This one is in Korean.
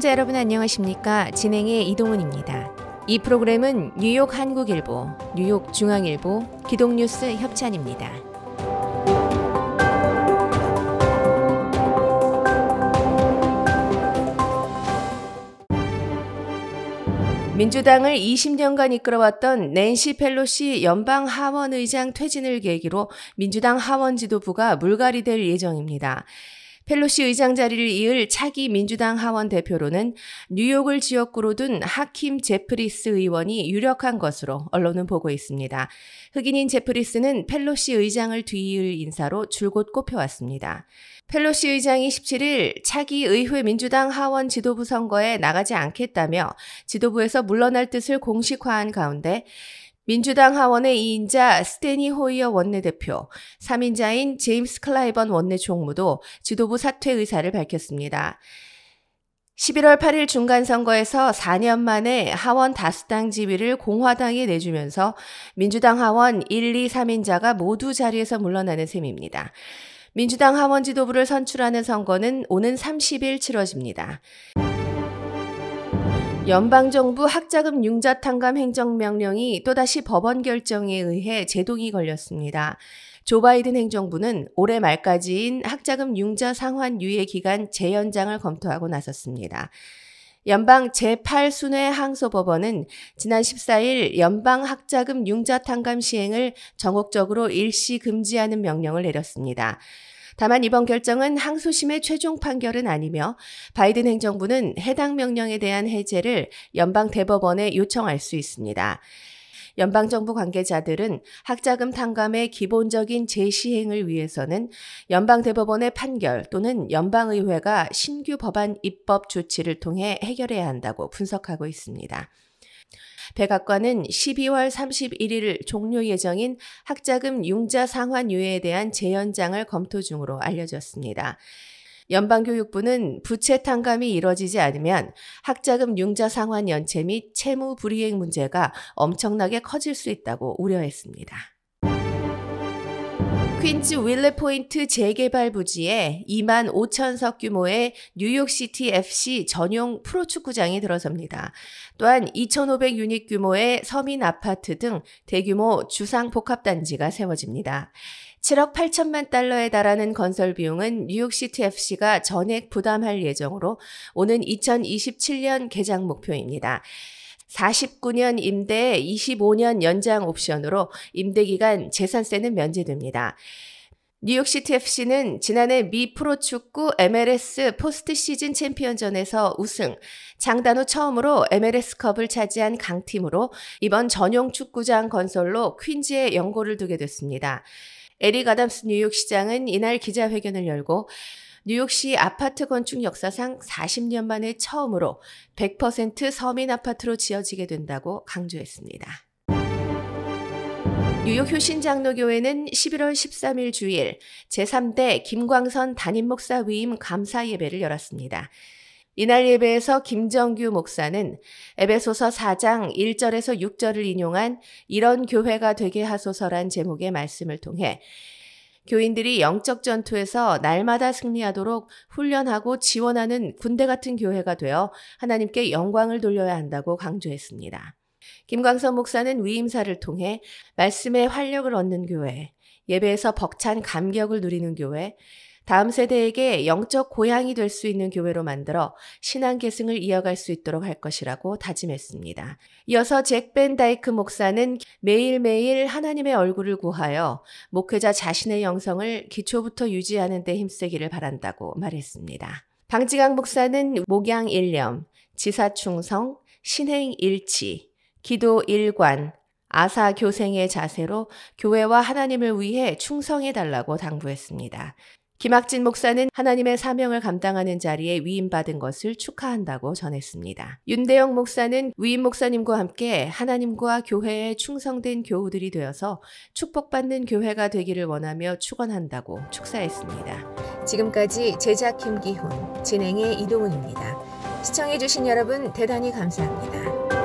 시청자 여러분 안녕하십니까? 진행의 이동훈입니다. 이 프로그램은 뉴욕 한국일보, 뉴욕 중앙일보, 기독뉴스 협찬입니다. 민주당을 20년간 이끌어왔던 낸시 펠로시 연방 하원 의장 퇴진을 계기로 민주당 하원 지도부가 물갈이 될 예정입니다. 펠로시 의장 자리를 이을 차기 민주당 하원 대표로는 뉴욕을 지역구로 둔 하킴 제프리스 의원이 유력한 것으로 언론은 보고 있습니다. 흑인인 제프리스는 펠로시 의장을 뒤이을 인사로 줄곧 꼽혀왔습니다. 펠로시 의장이 17일 차기 의회 민주당 하원 지도부 선거에 나가지 않겠다며 지도부에서 물러날 뜻을 공식화한 가운데 민주당 하원의 2인자 스테니 호이어 원내대표, 3인자인 제임스 클라이번 원내총무도 지도부 사퇴 의사를 밝혔습니다. 11월 8일 중간선거에서 4년 만에 하원 다수당 지위를 공화당에 내주면서 민주당 하원 1, 2, 3인자가 모두 자리에서 물러나는 셈입니다. 민주당 하원 지도부를 선출하는 선거는 오는 30일 치러집니다. 연방정부 학자금 융자 탕감 행정명령이 또다시 법원 결정에 의해 제동이 걸렸습니다. 조 바이든 행정부는 올해 말까지인 학자금 융자 상환 유예 기간 재연장을 검토하고 나섰습니다. 연방 제8순회 항소법원은 지난 14일 연방 학자금 융자 탕감 시행을 전국적으로 일시 금지하는 명령을 내렸습니다. 다만 이번 결정은 항소심의 최종 판결은 아니며 바이든 행정부는 해당 명령에 대한 해제를 연방 대법원에 요청할 수 있습니다. 연방정부 관계자들은 학자금 탕감의 기본적인 재시행을 위해서는 연방대법원의 판결 또는 연방의회가 신규 법안 입법 조치를 통해 해결해야 한다고 분석하고 있습니다. 백악관은 12월 31일 종료 예정인 학자금 융자 상환유예에 대한 재연장을 검토 중으로 알려졌습니다. 연방교육부는 부채 탕감이 이뤄지지 않으면 학자금 융자 상환 연체 및 채무 불이행 문제가 엄청나게 커질 수 있다고 우려했습니다. 퀸즈 윌레포인트 재개발 부지에 2만 5천석 규모의 뉴욕시티 FC 전용 프로축구장이 들어섭니다. 또한 2,500 유닛 규모의 서민 아파트 등 대규모 주상 복합단지가 세워집니다. 7억 8천만 달러에 달하는 건설 비용은 뉴욕시티 FC가 전액 부담할 예정으로 오는 2027년 개장 목표입니다. 49년 임대 25년 연장 옵션으로 임대기간 재산세는 면제됩니다. 뉴욕시티 FC는 지난해 미 프로축구 MLS 포스트 시즌 챔피언전에서 우승, 장단 후 처음으로 MLS컵을 차지한 강팀으로 이번 전용 축구장 건설로 퀸즈에 연고를 두게 됐습니다. 에릭 아담스 뉴욕시장은 이날 기자회견을 열고 뉴욕시 아파트 건축 역사상 40년 만에 처음으로 100% 서민 아파트로 지어지게 된다고 강조했습니다. 뉴욕 효신장로교회는 11월 13일 주일 제3대 김광선 담임 목사 위임 감사 예배를 열었습니다. 이날 예배에서 김정규 목사는 에베소서 4장 1절에서 6절을 인용한 이런 교회가 되게 하소서란 제목의 말씀을 통해 교인들이 영적 전투에서 날마다 승리하도록 훈련하고 지원하는 군대 같은 교회가 되어 하나님께 영광을 돌려야 한다고 강조했습니다. 김광선 목사는 위임사를 통해 말씀의 활력을 얻는 교회, 예배에서 벅찬 감격을 누리는 교회, 다음 세대에게 영적 고향이 될 수 있는 교회로 만들어 신앙 계승을 이어갈 수 있도록 할 것이라고 다짐했습니다. 이어서 잭 벤 다이크 목사는 매일매일 하나님의 얼굴을 구하여 목회자 자신의 영성을 기초부터 유지하는 데 힘쓰기를 바란다고 말했습니다. 방지강 목사는 목양 일념, 지사 충성, 신행 일치, 기도 일관, 아사 교생의 자세로 교회와 하나님을 위해 충성해 달라고 당부했습니다. 김학진 목사는 하나님의 사명을 감당하는 자리에 위임받은 것을 축하한다고 전했습니다. 윤대영 목사는 위임 목사님과 함께 하나님과 교회에 충성된 교우들이 되어서 축복받는 교회가 되기를 원하며 축원한다고 축사했습니다. 지금까지 제작 김기훈, 진행의 이동훈입니다. 시청해주신 여러분 대단히 감사합니다.